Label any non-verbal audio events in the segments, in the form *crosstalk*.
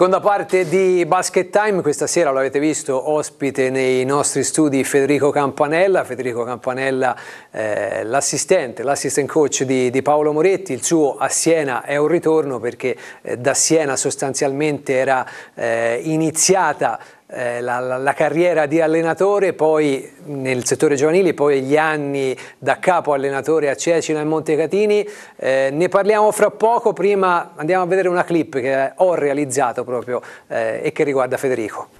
Seconda parte di Basket Time, questa sera lo avete visto ospite nei nostri studi Federico Campanella, Federico Campanella eh, l'assistente, l'assistant coach di, di, Paolo Moretti, il suo a Siena è un ritorno perché eh, da Siena sostanzialmente era eh, iniziata eh, la, la, la, carriera di allenatore, poi nel settore giovanile, poi gli anni da capo allenatore a Cecina e Montecatini. Eh, ne parliamo fra poco, prima andiamo a vedere una clip che ho realizzato proprio eh, e che riguarda Federico.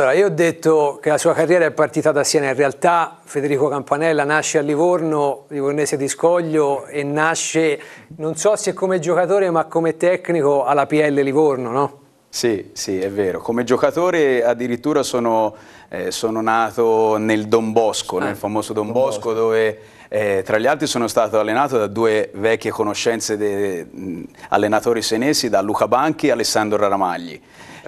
Allora, io ho detto che la sua carriera è partita da Siena, in realtà Federico Campanella nasce a Livorno, livornese di Scoglio, e nasce, non so se come giocatore, ma come tecnico alla PL Livorno, no? Sì, sì, è vero. Come giocatore addirittura sono, eh, sono nato nel Don Bosco, ah, nel famoso Don, Don Bosco, Bosco dove eh, tra gli altri sono stato allenato da due vecchie conoscenze di allenatori senesi, da Luca Banchi e Alessandro Raramagli.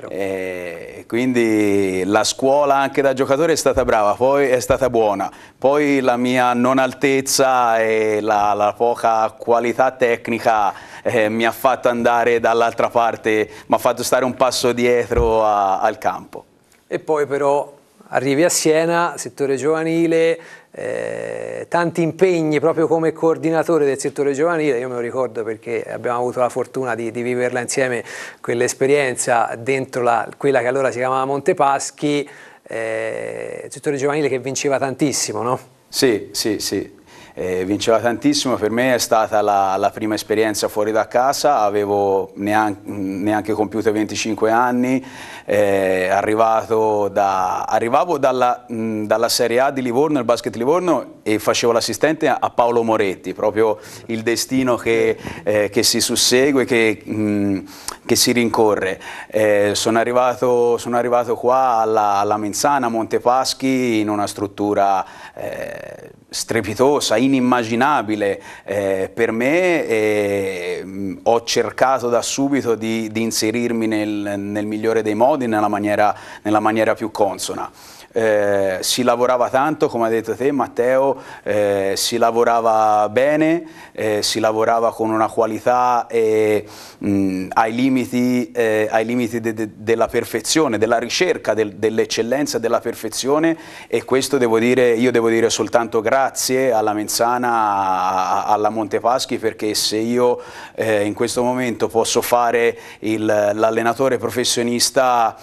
Eh, quindi la scuola anche da giocatore è stata brava, poi è stata buona, poi la mia non altezza e la, la poca qualità tecnica eh, mi ha fatto andare dall'altra parte, mi ha fatto stare un passo dietro a, al campo. E poi però arrivi a Siena, settore giovanile, eh, tanti impegni proprio come coordinatore del settore giovanile, io me lo ricordo perché abbiamo avuto la fortuna di, di viverla insieme quell'esperienza dentro la, quella che allora si chiamava Montepaschi, eh, settore giovanile che vinceva tantissimo, no? Sì, sì, sì, eh, vinceva tantissimo, per me è stata la, la prima esperienza fuori da casa, avevo neanche, neanche compiuto 25 anni, eh, da, arrivavo dalla, mh, dalla, Serie A di Livorno, il basket Livorno, e facevo l'assistente a, Paolo Moretti, proprio il destino che, eh, che si sussegue, che, mh, che si rincorre. Eh, sono, arrivato, sono arrivato qua alla, alla Menzana, a Montepaschi, in una struttura eh, strepitosa, inimmaginabile eh, per me eh, ho cercato da subito di, di inserirmi nel, nel, migliore dei modi, nella maniera, nella maniera più consona. Eh, si lavorava tanto, come ha detto te Matteo, eh, si lavorava bene, eh, si lavorava con una qualità mh, mm, ai limiti, eh, ai limiti de, de, della perfezione, della ricerca del, dell'eccellenza, della perfezione e questo devo dire, io devo dire soltanto grazie alla Menzana, alla Montepaschi perché se io eh, in questo momento posso fare l'allenatore professionista,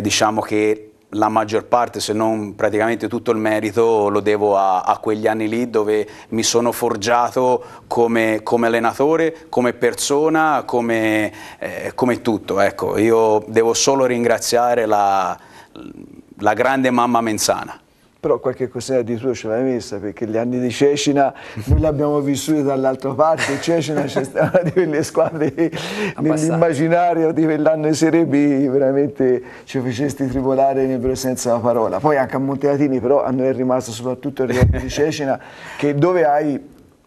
diciamo che la maggior parte, se non praticamente tutto il merito, lo devo a, a quegli anni lì dove mi sono forgiato come, come allenatore, come persona, come, eh, come tutto. Ecco, io devo solo ringraziare la, la grande mamma Menzana però qualche cosina di tuo ce l'hai messa perché gli anni di Cecina noi l'abbiamo vissuti dall'altra parte Cecina c'è stata di quelle squadre nell'immaginario di quell'anno in Serie B veramente ci facesti tribolare nel senso della parola poi anche a Montelatini però a noi è rimasto soprattutto il ricordo di Cecina che dove hai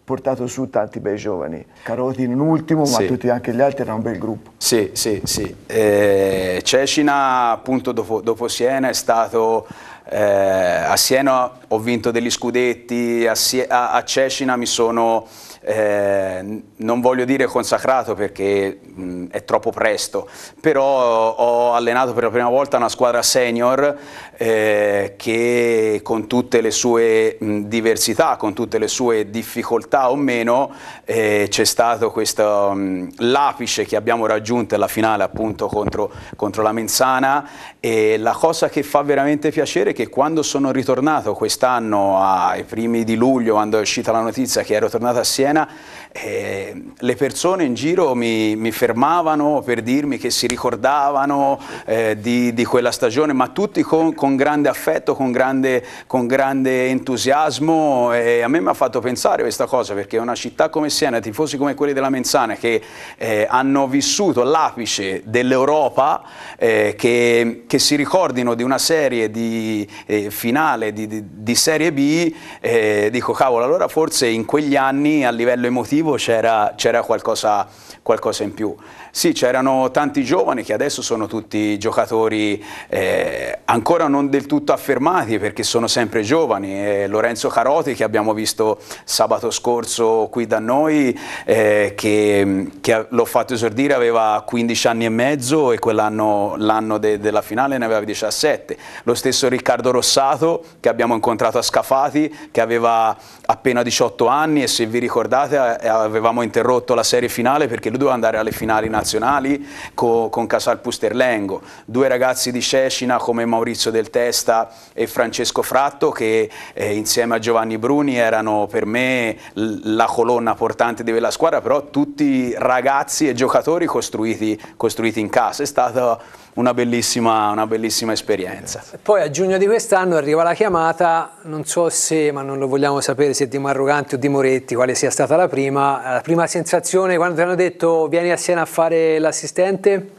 portato su tanti bei giovani, Caroti in ultimo, sì. ma tutti anche gli altri era un bel gruppo. Sì, sì, sì. Eh, Cecina appunto dopo, dopo Siena è stato eh, a Siena ho vinto degli scudetti, a, a-, a Cecina mi sono, eh, non voglio dire consacrato perché mh, è troppo presto, però ho allenato per la prima volta una squadra senior eh, che con tutte le sue mh, diversità, con tutte le sue difficoltà o meno, eh, c'è stato questo mh, l'apice che abbiamo raggiunto alla finale appunto contro, contro la Menzana e la cosa che fa veramente piacere è che quando sono ritornato quest'anno ai primi di luglio, quando è uscita la notizia che ero tornato a Siena, eh, le persone in giro mi, mi, fermavano per dirmi che si ricordavano eh, di, di, quella stagione, ma tutti con, con grande affetto, con grande, con grande entusiasmo e a me mi ha fatto pensare questa cosa perché una città come Siena, tifosi come quelli della Menzana che eh, hanno vissuto l'apice dell'Europa, eh, che, che, si ricordino di una serie di eh, finale di, di, di, Serie B, eh, dico cavolo, allora forse in quegli anni a livello emotivo c'era qualcosa, qualcosa in più. Sì, c'erano tanti giovani che adesso sono tutti giocatori eh, ancora non del tutto affermati perché sono sempre giovani. Eh, Lorenzo Caroti che abbiamo visto sabato scorso qui da noi, eh, che, che l'ho fatto esordire aveva 15 anni e mezzo e quell'anno l'anno de, della finale ne aveva 17. Lo stesso Riccardo Rossato che abbiamo incontrato a Scafati che aveva appena 18 anni e se vi ricordate eh, avevamo interrotto la serie finale perché lui doveva andare alle finali nazionali nazionali co, con Casal Pusterlengo, due ragazzi di Cecina come Maurizio Del Testa e Francesco Fratto che eh, insieme a Giovanni Bruni erano per me la colonna portante della squadra, però tutti ragazzi e giocatori costruiti, costruiti in casa. È stata una bellissima, una bellissima esperienza. Poi a giugno di quest'anno arriva la chiamata, non so se, ma non lo vogliamo sapere se di Marroganti o di Moretti, quale sia stata la prima, la prima sensazione quando ti hanno detto vieni a Siena a fare l'assistente?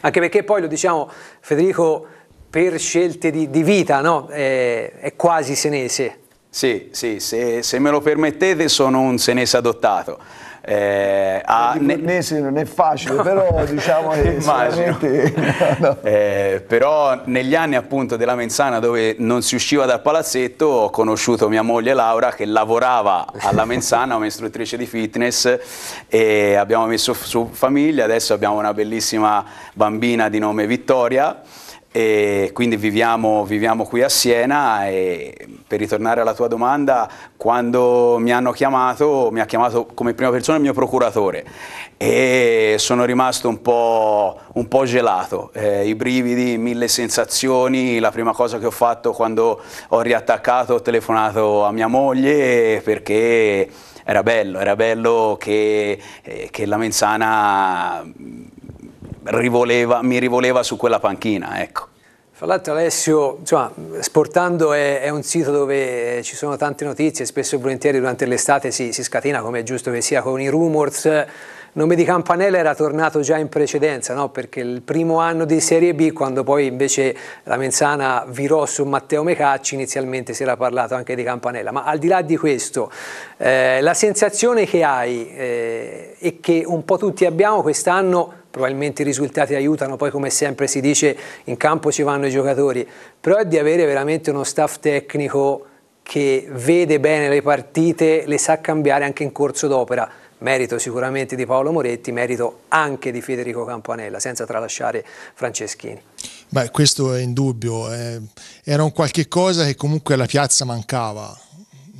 Anche perché poi lo diciamo, Federico, per scelte di, di vita, no? è, è quasi senese. Sì, sì, se, se, me lo permettete sono un senese adottato. Eh, a, il Bernese ah, non è facile, no. però *laughs* diciamo che sicuramente... *laughs* no. eh, però negli anni appunto della Mensana dove non si usciva dal palazzetto ho conosciuto mia moglie Laura che lavorava alla Mensana, una istruttrice di fitness e abbiamo messo su famiglia, adesso abbiamo una bellissima bambina di nome Vittoria e quindi viviamo, viviamo, qui a Siena e per ritornare alla tua domanda, quando mi hanno chiamato, mi ha chiamato come prima persona il mio procuratore e sono rimasto un po', un po gelato, eh, i brividi, mille sensazioni, la prima cosa che ho fatto quando ho riattaccato ho telefonato a mia moglie perché era bello, era bello che, eh, che la Menzana rivoleva, mi rivoleva su quella panchina, ecco. Fra l'altro Alessio, insomma, Sportando è, è, un sito dove ci sono tante notizie, spesso e volentieri durante l'estate si, si scatena, come è giusto che sia, con i rumors. Nome di Campanella era tornato già in precedenza, no? perché il primo anno di Serie B, quando poi invece la Menzana virò su Matteo Mecacci, inizialmente si era parlato anche di Campanella. Ma al di là di questo, eh, la sensazione che hai eh, e che un po' tutti abbiamo quest'anno probabilmente i risultati aiutano, poi come sempre si dice in campo ci vanno i giocatori, però è di avere veramente uno staff tecnico che vede bene le partite, le sa cambiare anche in corso d'opera. Merito sicuramente di Paolo Moretti, merito anche di Federico Campanella, senza tralasciare Franceschini. Beh, questo è indubbio, eh. era un qualche cosa che comunque alla piazza mancava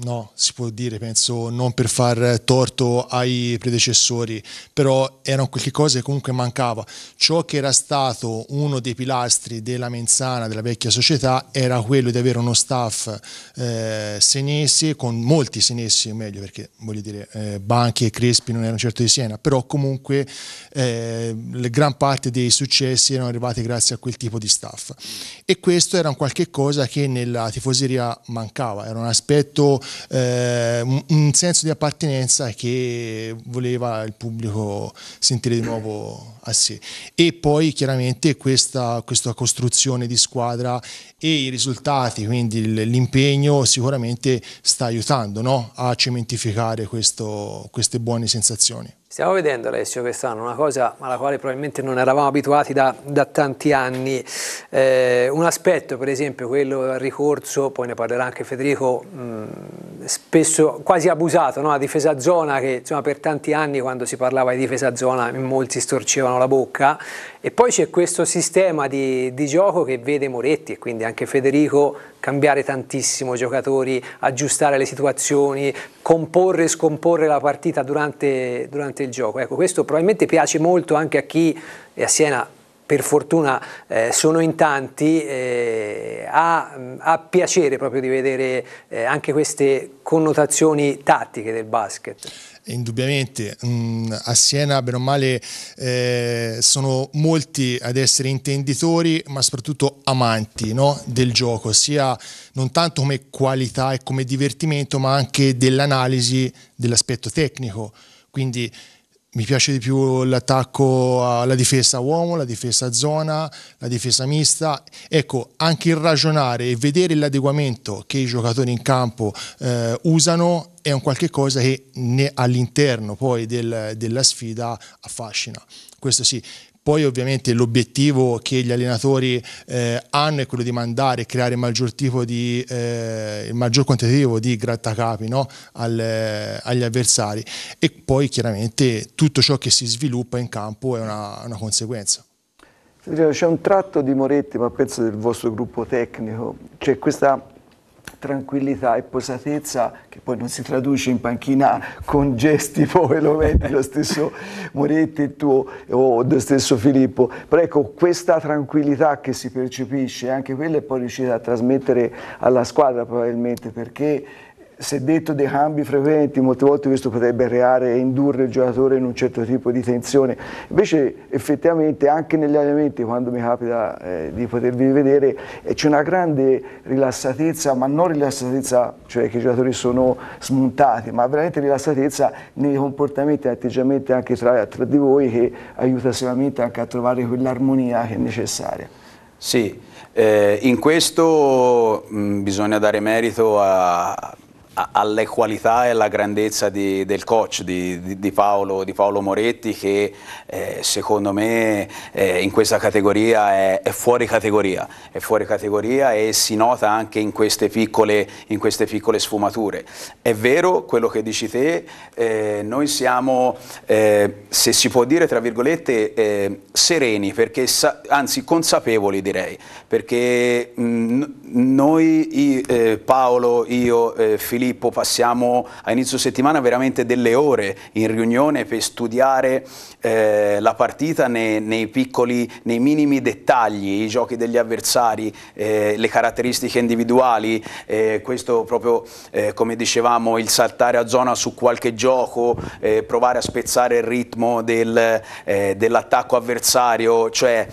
no, si può dire, penso, non per far torto ai predecessori, però erano qualche cosa che comunque mancava. Ciò che era stato uno dei pilastri della menzana della vecchia società era quello di avere uno staff eh, senesi, con molti senesi, meglio perché voglio dire, eh, Banchi e Crespi non erano certo di Siena, però comunque eh, gran parte dei successi erano arrivati grazie a quel tipo di staff. E questo era un qualche cosa che nella tifoseria mancava, era un aspetto eh, un senso di appartenenza che voleva il pubblico sentire di nuovo a sé. E poi chiaramente questa, questa costruzione di squadra e i risultati, quindi l'impegno sicuramente sta aiutando no? a cementificare questo, queste buone sensazioni. Stiamo vedendo Alessio quest'anno una cosa alla quale probabilmente non eravamo abituati da, da tanti anni, eh, un aspetto per esempio quello del ricorso, poi ne parlerà anche Federico, mh, mm, spesso quasi abusato, no? la difesa zona che insomma, per tanti anni quando si parlava di difesa zona molti storcevano la bocca e poi c'è questo sistema di, di gioco che vede Moretti e quindi anche Federico cambiare tantissimo i giocatori, aggiustare le situazioni, comporre e scomporre la partita durante, durante il gioco. Ecco, questo probabilmente piace molto anche a chi, e a Siena per fortuna eh, sono in tanti, eh, ha, ha, piacere proprio di vedere eh, anche queste connotazioni tattiche del basket indubbiamente mh, mm, a Siena, bene o male, eh, sono molti ad essere intenditori, ma soprattutto amanti no? del gioco, sia non tanto come qualità e come divertimento, ma anche dell'analisi dell'aspetto tecnico. Quindi mi piace di più l'attacco alla difesa uomo, la difesa zona, la difesa mista. Ecco, anche il ragionare e vedere l'adeguamento che i giocatori in campo eh, usano è un qualche cosa che all'interno poi del, della sfida affascina. Questo sì, poi ovviamente l'obiettivo che gli allenatori eh, hanno è quello di mandare e creare il maggior, tipo di, eh, il maggior quantitativo di grattacapi no? Al, eh, agli avversari e poi chiaramente tutto ciò che si sviluppa in campo è una, una conseguenza. C'è un tratto di Moretti, ma penso del vostro gruppo tecnico, c'è questa tranquillità e posatezza che poi non si traduce in panchina con gesti poi *laughs* lo vedi lo stesso Moretti tuo o lo stesso Filippo però ecco questa tranquillità che si percepisce anche quella è poi riuscita a trasmettere alla squadra probabilmente perché se detto dei cambi frequenti, molte volte questo potrebbe reare e indurre il giocatore in un certo tipo di tensione. Invece effettivamente anche negli allenamenti, quando mi capita eh, di potervi vedere, eh, c'è una grande rilassatezza, ma non rilassatezza, cioè che i giocatori sono smontati, ma veramente rilassatezza nei comportamenti e atteggiamenti anche tra, tra di voi che aiuta sicuramente anche a trovare quell'armonia che è necessaria. Sì, eh, in questo mh, mm, bisogna dare merito a alle qualità e alla grandezza di, del coach di, di, Paolo, di, Paolo, Moretti che eh, secondo me eh, in questa categoria è, è, fuori categoria, è fuori categoria e si nota anche in queste piccole, in queste piccole sfumature. È vero quello che dici te, eh, noi siamo, eh, se si può dire tra virgolette, eh, sereni, perché, anzi consapevoli direi, perché mh, mm, noi, i, eh, Paolo, io, Filippo, Filippo, passiamo a inizio settimana veramente delle ore in riunione per studiare eh, la partita nei, nei, piccoli, nei minimi dettagli, i giochi degli avversari, eh, le caratteristiche individuali, eh, questo proprio eh, come dicevamo il saltare a zona su qualche gioco, eh, provare a spezzare il ritmo del, eh, dell'attacco avversario, cioè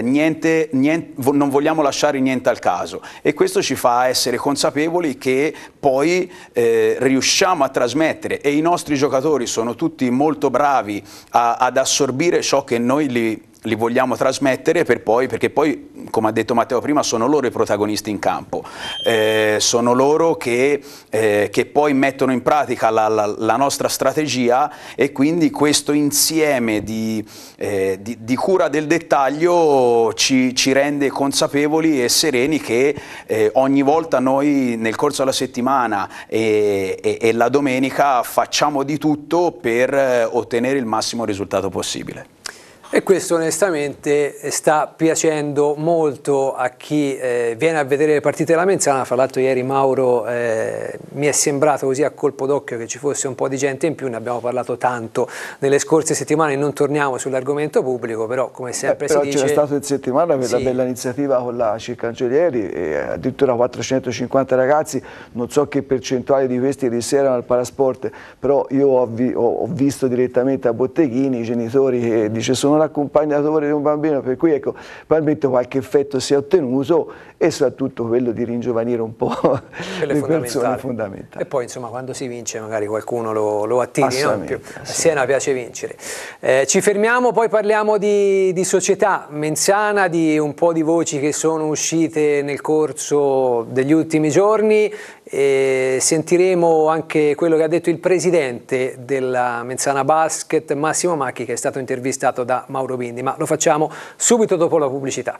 niente, niente, non vogliamo lasciare niente al caso e questo ci fa essere consapevoli che poi eh, riusciamo a trasmettere e i nostri giocatori sono tutti molto bravi a, ad assorbire ciò che noi li li vogliamo trasmettere per poi, perché poi, come ha detto Matteo prima, sono loro i protagonisti in campo, eh, sono loro che, eh, che, poi mettono in pratica la, la, la, nostra strategia e quindi questo insieme di, eh, di, di cura del dettaglio ci, ci, rende consapevoli e sereni che eh, ogni volta noi nel corso della settimana e, e, e la domenica facciamo di tutto per eh, ottenere il massimo risultato possibile. E questo onestamente sta piacendo molto a chi eh, viene a vedere le partite della Menzana, fra l'altro ieri Mauro eh, mi è sembrato così a colpo d'occhio che ci fosse un po' di gente in più, ne abbiamo parlato tanto nelle scorse settimane, non torniamo sull'argomento pubblico, però come eh, sempre Beh, però si dice... c'era stato in settimana per sì. la bella iniziativa con la Circancellieri, e addirittura 450 ragazzi, non so che percentuale di questi riserano al parasport, però io ho, vi, ho, ho visto direttamente a Botteghini i genitori che dice sono un accompagnatore di un bambino, per cui ecco, probabilmente qualche effetto si è ottenuto e soprattutto quello di ringiovanire un po' quello *laughs* le persone fondamentali. E poi insomma quando si vince magari qualcuno lo, lo attiri, no? a Siena piace vincere. Eh, ci fermiamo, poi parliamo di, di società menzana, di un po' di voci che sono uscite nel corso degli ultimi giorni, e sentiremo anche quello che ha detto il presidente della Menzana Basket, Massimo Macchi, che è stato intervistato da Mauro Bindi, ma lo facciamo subito dopo la pubblicità.